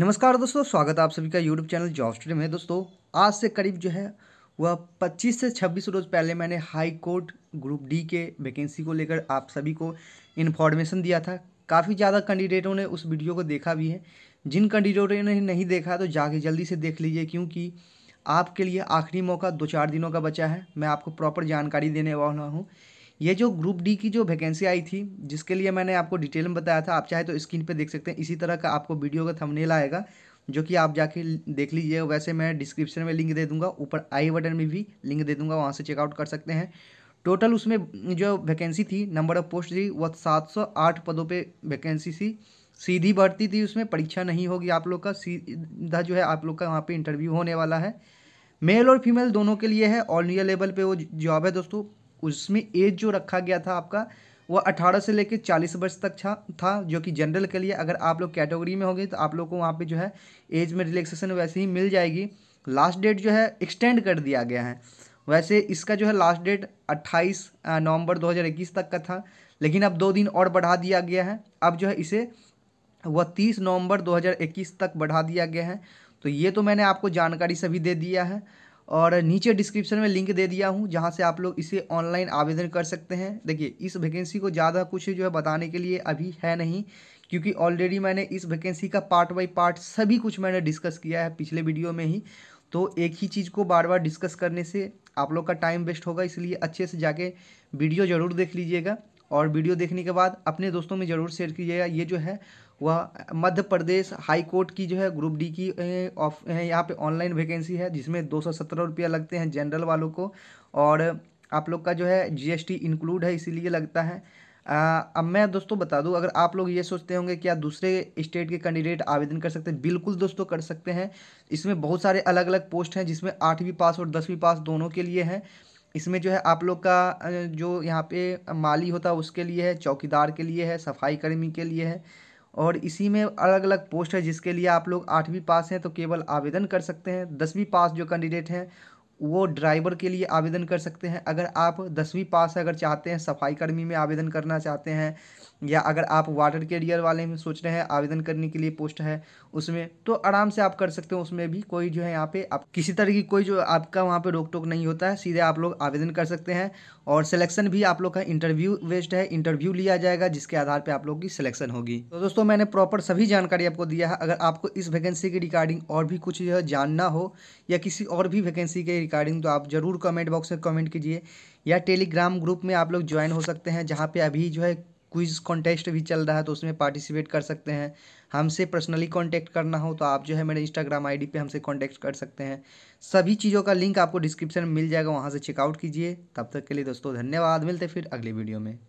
नमस्कार दोस्तों स्वागत है आप सभी का यूट्यूब चैनल जॉब स्टडी में दोस्तों आज से करीब जो है वह 25 से 26 रोज़ पहले मैंने हाई कोर्ट ग्रुप डी के वैकेंसी को लेकर आप सभी को इन्फॉर्मेशन दिया था काफ़ी ज़्यादा कैंडिडेटों ने उस वीडियो को देखा भी है जिन कैंडिडेटों ने नहीं देखा तो जाके जल्दी से देख लीजिए क्योंकि आपके लिए आखिरी मौका दो चार दिनों का बचा है मैं आपको प्रॉपर जानकारी देने वाला हूँ ये जो ग्रुप डी की जो वैकेंसी आई थी जिसके लिए मैंने आपको डिटेल में बताया था आप चाहे तो स्क्रीन पर देख सकते हैं इसी तरह का आपको वीडियो का थंबनेल आएगा जो कि आप जाके देख लीजिए वैसे मैं डिस्क्रिप्शन में लिंक दे दूंगा ऊपर आई बटन में भी लिंक दे दूंगा वहाँ से चेकआउट कर सकते हैं टोटल उसमें जो वैकेंसी थी नंबर ऑफ पोस्ट थी वह सात पदों पर वैकेंसी थी सीधी बढ़ती थी उसमें परीक्षा नहीं होगी आप लोग का सीधा जो है आप लोग का वहाँ पर इंटरव्यू होने वाला है मेल और फीमेल दोनों के लिए है ऑल इंडिया लेवल पे वो जॉब है दोस्तों उसमें एज जो रखा गया था आपका वह 18 से लेकर 40 वर्ष तक था जो कि जनरल के लिए अगर आप लोग कैटेगरी में होंगे तो आप लोग को वहाँ पे जो है एज में रिलैक्सेशन वैसे ही मिल जाएगी लास्ट डेट जो है एक्सटेंड कर दिया गया है वैसे इसका जो है लास्ट डेट 28 नवंबर 2021 तक का था लेकिन अब दो दिन और बढ़ा दिया गया है अब जो है इसे वह तीस नवंबर 2021 तक बढ़ा दिया गया है तो ये तो मैंने आपको जानकारी सभी दे दिया है और नीचे डिस्क्रिप्शन में लिंक दे दिया हूँ जहाँ से आप लोग इसे ऑनलाइन आवेदन कर सकते हैं देखिए इस वैकेंसी को ज़्यादा कुछ जो है बताने के लिए अभी है नहीं क्योंकि ऑलरेडी मैंने इस वैकेंसी का पार्ट बाई पार्ट सभी कुछ मैंने डिस्कस किया है पिछले वीडियो में ही तो एक ही चीज़ को बार बार डिस्कस करने से आप लोग का टाइम वेस्ट होगा इसलिए अच्छे से जाके वीडियो ज़रूर देख लीजिएगा और वीडियो देखने के बाद अपने दोस्तों में ज़रूर शेयर कीजिएगा ये जो है वह मध्य प्रदेश हाई कोर्ट की जो है ग्रुप डी की ऑफ यहाँ पे ऑनलाइन वैकेंसी है जिसमें दो सौ सत्रह रुपया लगते हैं जनरल वालों को और आप लोग का जो है जीएसटी इंक्लूड है इसीलिए लगता है आ, अब मैं दोस्तों बता दूं अगर आप लोग ये सोचते होंगे क्या दूसरे स्टेट के कैंडिडेट आवेदन कर सकते हैं बिल्कुल दोस्तों कर सकते हैं इसमें बहुत सारे अलग अलग पोस्ट हैं जिसमें आठवीं पास और दसवीं पास दोनों के लिए हैं इसमें जो है आप लोग का जो यहाँ पे माली होता है उसके लिए है चौकीदार के लिए है सफाई कर्मी के लिए है और इसी में अलग अलग पोस्ट है जिसके लिए आप लोग आठवीं पास हैं तो केवल आवेदन कर सकते हैं दसवीं पास जो कैंडिडेट हैं वो ड्राइवर के लिए आवेदन कर सकते हैं अगर आप दसवीं पास अगर चाहते हैं सफाई कर्मी में आवेदन करना चाहते हैं या अगर आप वाटर कैरियर वाले में सोच रहे हैं आवेदन करने के लिए पोस्ट है उसमें तो आराम से आप कर सकते हैं उसमें भी कोई जो है यहाँ पे आप किसी तरह की कोई जो आपका वहाँ पे रोक टोक नहीं होता है सीधे आप लोग आवेदन कर सकते हैं और सिलेक्शन भी आप लोग का इंटरव्यू वेस्ट है इंटरव्यू लिया जाएगा जिसके आधार पर आप लोग की सिलेक्शन होगी तो दोस्तों मैंने प्रॉपर सभी जानकारी आपको दिया है अगर आपको इस वैकेंसी के रिगार्डिंग और भी कुछ जो है जानना हो या किसी और भी वैकेंसी के रिगार्डिंग तो आप ज़रूर कमेंट बॉक्स में कमेंट कीजिए या टेलीग्राम ग्रुप में आप लोग ज्वाइन हो सकते हैं जहाँ पे अभी जो है क्विज कॉन्टेस्ट भी चल रहा है तो उसमें पार्टिसिपेट कर सकते हैं हमसे पर्सनली कॉन्टैक्ट करना हो तो आप जो है मेरे इंस्टाग्राम आई पे हमसे कॉन्टैक्ट कर सकते हैं सभी चीज़ों का लिंक आपको डिस्क्रिप्शन में मिल जाएगा वहाँ से चेकआउट कीजिए तब तक के लिए दोस्तों धन्यवाद मिलते फिर अगली वीडियो में